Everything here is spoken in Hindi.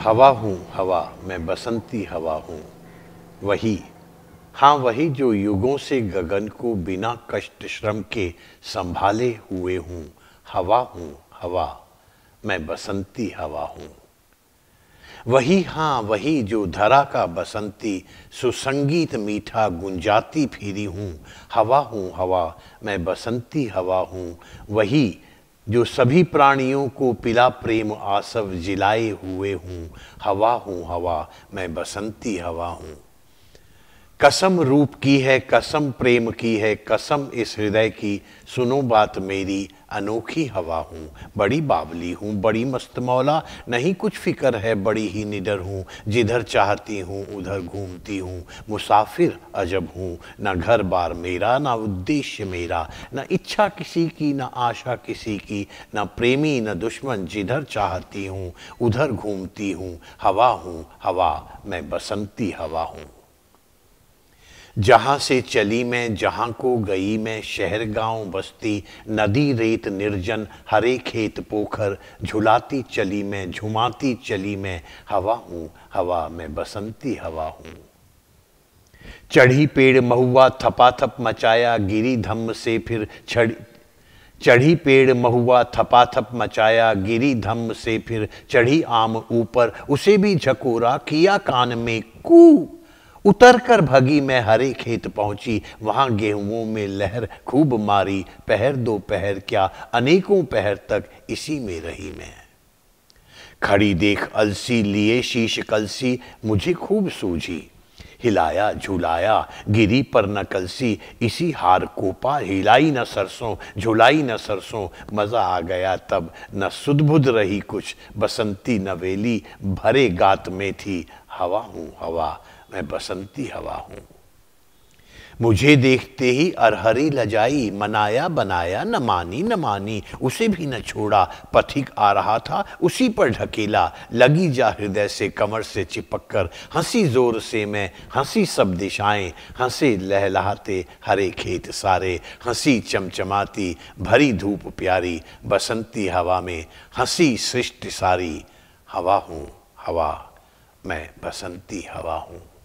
हवा हूँ हवा मैं बसंती हवा हूँ वही हाँ वही जो युगों से गगन को बिना कष्ट श्रम के संभाले हुए हूँ हवा हूँ हवा मैं बसंती हवा हूँ वही हाँ वही जो धरा का बसंती सुसंगीत मीठा गुंजाती फिरी हूँ हवा हूँ हवा मैं बसंती हवा हूँ वही जो सभी प्राणियों को पिला प्रेम आसव जिलाए हुए हूं हवा हूं हवा मैं बसंती हवा हूं कसम रूप की है कसम प्रेम की है कसम इस हृदय की सुनो बात मेरी अनोखी हवा हूँ बड़ी बावली हूँ बड़ी मस्त मौला नहीं कुछ फिक्र है बड़ी ही निडर हूँ जिधर चाहती हूँ उधर घूमती हूँ मुसाफिर अजब हूँ ना घर बार मेरा ना उद्देश्य मेरा ना इच्छा किसी की ना आशा किसी की ना प्रेमी ना दुश्मन जिधर चाहती हूँ उधर घूमती हूँ हवा हूँ हवा मैं बसंती हवा हूँ जहाँ से चली मैं जहाँ को गई मैं शहर गांव बस्ती नदी रेत निर्जन हरे खेत पोखर झुलाती चली मैं झुमाती चली मैं हवा हूँ हवा मैं बसंती हवा हूँ चढ़ी पेड़ महुआ थपाथप मचाया गिरी धम्म से फिर छड़ी चढ़ी पेड़ महुआ थपाथप मचाया गिरी धम्म से फिर चढ़ी आम ऊपर उसे भी झकोरा किया कान में कू उतर कर भगी मैं हरे खेत पहुंची वहां गेहूं में लहर खूब मारी पहर दो पहर क्या अनेकों पहर तक इसी में रही मैं खड़ी देख अलसी लिए शीश कलसी मुझे खूब सूझी हिलाया झुलाया गिरी पर न कलसी इसी हार कोपा हिलाई न सरसों झुलाई न सरसों मज़ा आ गया तब न सुदबुद रही कुछ बसंती नवेली भरे गात में थी हवा हूं हवा मैं बसंती हवा हूं मुझे देखते ही अरहरी लजाई मनाया बनाया न मानी न मानी उसे भी न छोड़ा पथिक आ रहा था उसी पर ढकेला लगी जा हृदय से कमर से चिपक कर हंसी जोर से मैं हंसी सब दिशाएं हंसे लहलाते हरे खेत सारे हंसी चमचमाती भरी धूप प्यारी बसंती हवा में हंसी सृष्टि सारी हवा हूँ हवा मैं बसंती हवा हूँ